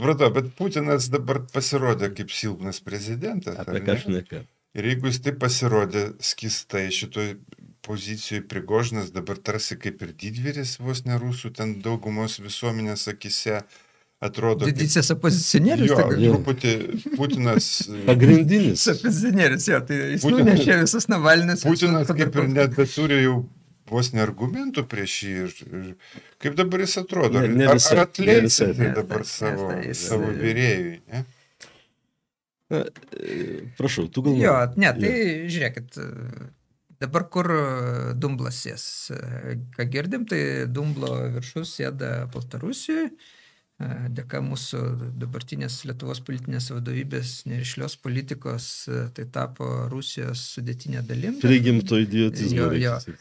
Supratau, bet Putinas dabar pasirodė kaip silpnas prezidentas. Apie ką šneka? Ir jeigu jis taip pasirodė skistai šitoj pozicijoje, prigožinas dabar tarsi kaip ir didvyris vos nerusų, ten daugumos visuomenės akise atrodo. Didysis opozicionierius. Jo, tai, truputį Putinas. Pagrindinis. Opozicionierius, jo, tai jis Putinas, nunešė visus Navalinius. Putinas kaip ir net beturi jau vos ne argumentų prieš jį. Ir, ir kaip dabar jis atrodo? Ne, ne visai, ar ar atleisite tai dabar ne, savo, ne, ne, savo e, vyrėjui? Ne? Na, e, prašau, tu galvoji. Jo, ne, tai jo. žiūrėkit, e, dabar kur dumblas sės. Ką girdim, tai dumblo viršus sėda Baltarusijoje dėka mūsų dabartinės Lietuvos politinės vadovybės nerišlios politikos tai tapo Rusijos sudėtinė dalim. Prigimto idiotizmo. Jo, jo.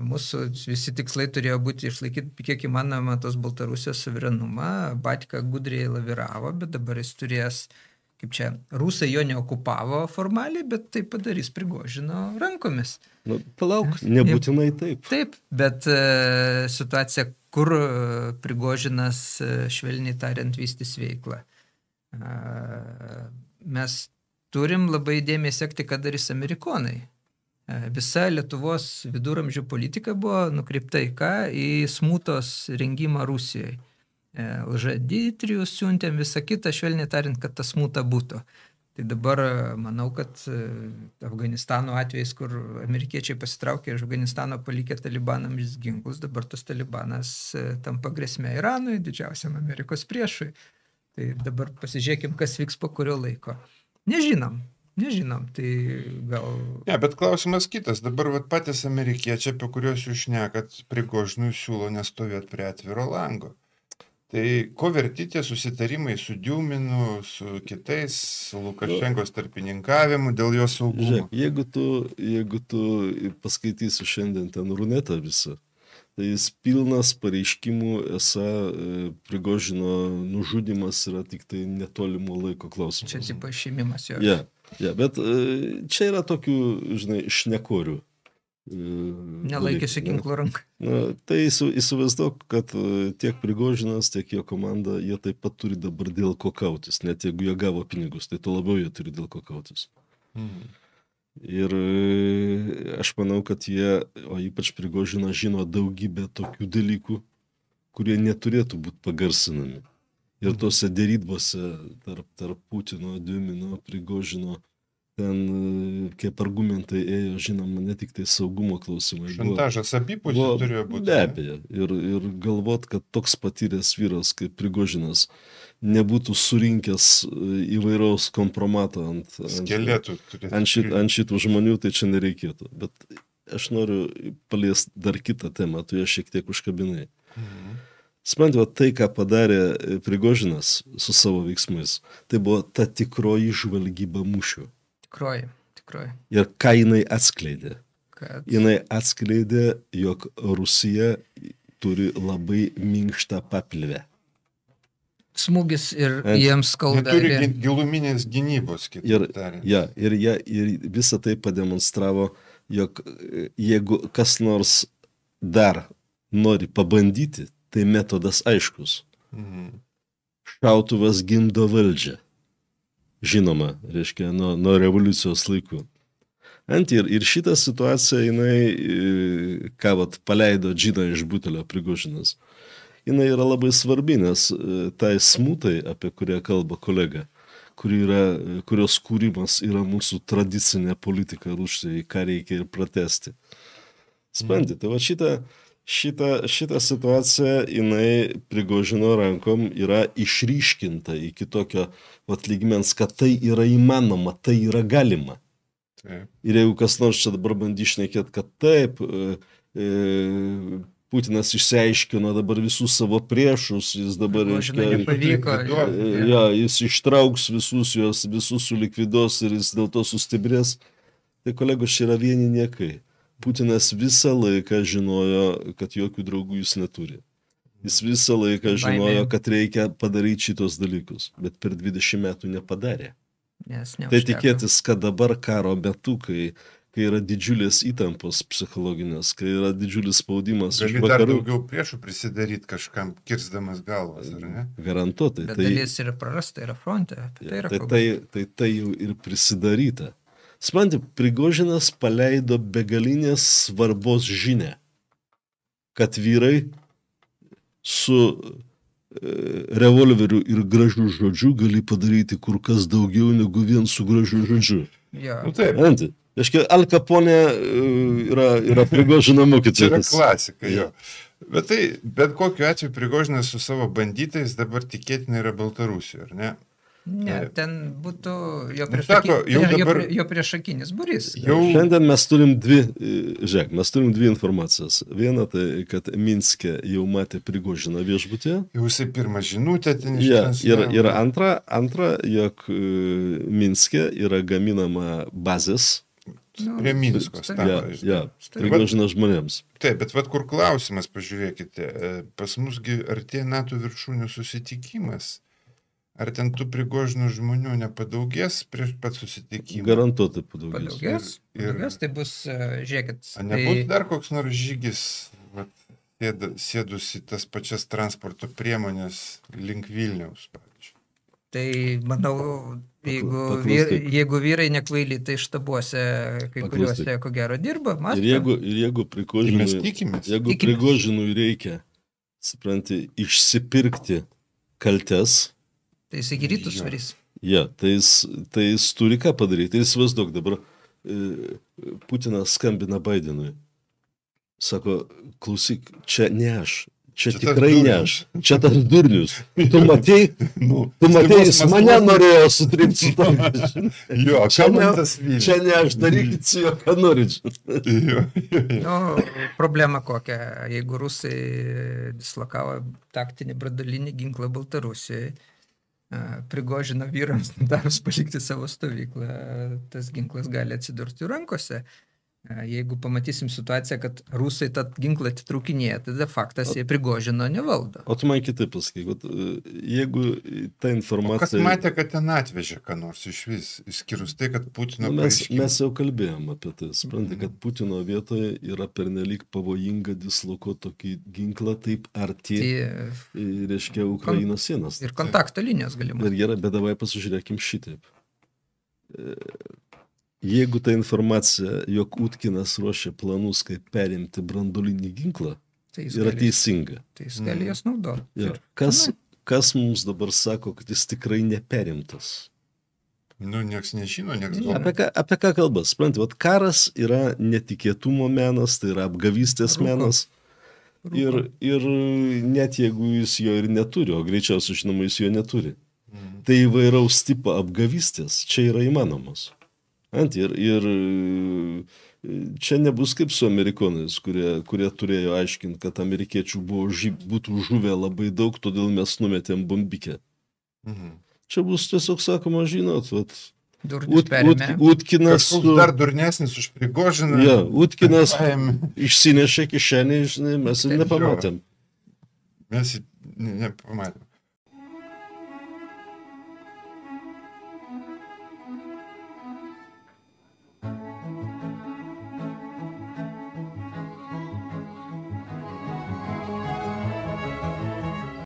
Mūsų visi tikslai turėjo būti išlaikyti kiek įmanoma tos Baltarusijos suverenumą. Batika gudriai laviravo, bet dabar jis turės, kaip čia, rusai jo neokupavo formaliai, bet tai padarys prigožino rankomis. Nu, palauk, nebūtinai taip. Taip, bet e, situacija, kur e, prigožinas, e, švelniai tariant, vystys veiklą. Mes turim labai dėmesį sekti, ką darys amerikonai. Visa Lietuvos viduramžių politika buvo nukreipta į ką? Į smūtos rengimą Rusijoje. E, Lžaditrijus siuntėm visą kitą, švelniai tariant, kad ta smūta būtų. Tai dabar e, manau, kad e, Afganistano atvejais, kur amerikiečiai pasitraukė iš Afganistano, palikė talibanams ginklus, dabar tas talibanas tampa grėsmė Iranui, didžiausiam Amerikos priešui. Tai dabar pasižiūrėkim, kas vyks po kurio laiko. Nežinom, Nežinom, tai gal. Ne, ja, bet klausimas kitas. Dabar vat, patys amerikiečiai, apie kuriuos jūs šnekat, prigožinų siūlo nestovėti prie atviro lango. Tai ko verti tie susitarimai su Diuminu, su kitais, su Lukašenkos tarpininkavimu dėl jo saugumo? Žiūrėk, jeigu tu, jeigu tu paskaitysi šiandien ten runetą visą, tai jis pilnas pareiškimų, esą e, prigožino nužudimas yra tik tai netolimo laiko klausimas. Čia atsipašymimas jo. Yeah. Ja, bet e, čia yra tokių, žinai, šnekorių. E, Nelaikėsi ginklų ranką. Tai įsivaizduok, kad e, tiek Prigožinas, tiek jo komanda, jie taip pat turi dabar dėl ko kautis. Net jeigu jie gavo pinigus, tai to labiau jie turi dėl ko kautis. Mm. Ir aš manau, kad jie, o ypač Prigožinas, žino daugybę tokių dalykų, kurie neturėtų būti pagarsinami. Mm ir tose dėrybose tarp, tarp Putino, Dvimino, Prigožino, ten e, kaip argumentai ėjo, žinoma, ne tik tai saugumo klausimai. Šantažas abipusis turėjo būti. Be abejo. Ir, ir galvot, kad toks patyręs vyras kaip Prigožinas nebūtų surinkęs e, įvairaus kompromato ant, ant, ant, šit, ant šitų žmonių, tai čia nereikėtų. Bet aš noriu paliesti dar kitą temą, tu ją šiek tiek užkabinai. Mhm. Sprendva, tai, ką padarė e, Prigožinas su savo veiksmais, tai buvo ta tikroji žvalgyba mūšių. Tikroji, tikroji. Ir ką jinai atskleidė? Kad... Jinai atskleidė, jog Rusija turi labai minkštą papilvę smūgis ir And jiems skauda. Nu, turi giluminės gynybos, kitaip ir, tariant. Ja, ir, ja, ir visą tai pademonstravo, jog e, jeigu kas nors dar nori pabandyti tai metodas aiškus. Mhm. Šautuvas gimdo valdžią. Žinoma, reiškia, nuo, nuo revoliucijos laikų. Ant ir, ir šitą situaciją jinai, e, ką vat, paleido džiną iš butelio prigužinas, jinai yra labai svarbi, nes e, tai smūtai, apie kurią kalba kolega, kuri yra, e, kurios kūrimas yra mūsų tradicinė politika Rusijai, ką reikia ir pratesti. Spendė, mm. tai va šitą šita, šita situacija, jinai prigožino rankom yra išryškinta iki tokio atlygmens, kad tai yra įmanoma, tai yra galima. Taip. Ir jeigu kas nors čia dabar bandys šnekėti, kad taip, e, e, Putinas išsiaiškino dabar visus savo priešus, jis dabar... Žinai, nepavyko. Ja, e, jis ištrauks visus juos, visus sulikvidos ir jis dėl to sustiprės. Tai kolegos, čia yra vieni niekai. Putinas visą laiką žinojo, kad jokių draugų jis neturi. Jis visą laiką žinojo, kad reikia padaryti šitos dalykus, bet per 20 metų nepadarė. Yes, tai tikėtis, kad dabar karo metu, kai, kai yra didžiulės įtampos psichologinės, kai yra didžiulis spaudimas. Gali dar daugiau priešų prisidaryti kažkam, kirsdamas galvas, ar ne? Garantuotai. Bet tai dalis yra prarasta, yra fronte. Tai, ja, yra tai, tai, tai, tai jau ir prisidaryta. Spanti, Prigožinas paleido begalinės svarbos žinę, kad vyrai su e, revolveriu ir gražių žodžių gali padaryti kur kas daugiau negu vien su gražių žodžiu. Ja. Nu, taip. Anti. Reiškia, Al Capone e, yra, yra prigožina mokytojas. tai yra klasika jo. Bet tai, bet kokiu atveju prigožinas su savo bandytais dabar tikėtina yra Baltarusija, ar ne? Ne, ten būtų jo, nu, priešaki, sako, jau dabar, jo, jo priešakinis burys. Jau... Šiandien mes turim dvi, e, žiūrėk, mes turim dvi informacijas. Viena tai, kad Minske jau matė prigožiną viešbutį. Jau jisai pirmą žinutę ten išėjo. Yeah, ja, ir, ir antra, antra, jog e, Minske yra gaminama bazės Nu, prie Minsko stalo. Ja, ja, prigožina žmonėms. Taip, bet vad kur klausimas, pažiūrėkite, e, pas musgi artėja NATO viršūnių susitikimas. Ar ten tų prigožinų žmonių nepadaugės prieš pat susitikimą? Garantuotai padaugės. Padaugės, ir, padaugės tai bus, e, žiūrėkit. Tai... Nebūtų dar koks nors žygis, vat, sėdus į tas pačias transporto priemonės link Vilniaus, pavyzdžiui. Tai manau, jeigu, vyr, jeigu vyrai nekvaili, tai štabuose kai Paklustik. kuriuose ko gero dirba. Masta. Ir jeigu, ir jeigu prigožinui, tai jeigu prigožinui reikia, supranti, išsipirkti kaltes, Tai jis į rytus varys. Ja, tai jis, tai jis turi ką padaryti. Tai jis vis daug dabar e, Putinas skambina Bidenui. Sako, klausyk, čia ne aš, čia, čia tikrai ne aš, čia tas durnius. Tu matei, nu, tu matei jis mane norėjo sutrimti su tam. jo, čia ne, čia ne aš, darykit su juo, ką norit. jo, jo, jo. Nu, problema kokia, jeigu rusai dislokavo taktinį bradalinį ginklą Baltarusijoje prigožino vyrams nutarus palikti savo stovyklą, tas ginklas gali atsidurti rankose. E, jeigu pamatysim situaciją, kad rusai tą ginklą atitraukinėja, tada faktas jie prigožino nevaldo. O tu man kitaip pasakyk, e, jeigu ta informacija... O kas matė, kad ten atvežė, ką nors iš vis, išskyrus tai, kad Putino... Nu, mes, pareiškim... mes jau kalbėjom apie tai, suprantate, mm. kad Putino vietoje yra pernelyg pavojinga dislokuoti tokį ginklą taip arti, tai, reiškia, Ukrainos sienos. Ir kontakto linijos galima. Ir gerai, bet davai pasižiūrėkim šitaip. E Jeigu ta informacija, jog Utkinas ruošia planus, kaip perimti brandolinį ginklą, tai yra galės, teisinga. Tai jis gali mhm. jas naudoti. Ja. Kas, nu, kas mums dabar sako, kad jis tikrai neperimtas? Nu, niekas nežino, niekas nežino. Apie, ką, apie ką kalba? Sprant, vat karas yra netikėtumo menas, tai yra apgavystės Rūko. menas. Rūko. Ir, ir net jeigu jis jo ir neturi, o greičiausiai žinoma jis jo neturi, mhm. tai įvairaus tipo apgavystės čia yra įmanomos. Ant ir, ir čia nebus kaip su amerikonais, kurie, kurie turėjo aiškinti, kad amerikiečių buvo, ži, būtų žuvę labai daug, todėl mes numetėm bombikę. Mhm. Čia bus tiesiog sakoma, žinot, vat, Ut, ut, utkinas. Su... Nu, dar durnesnis už prigožiną. Ja, utkinas paėmė. išsinešė kišenį, žinai, mes ir nepamatėm. Mes nepamatėm.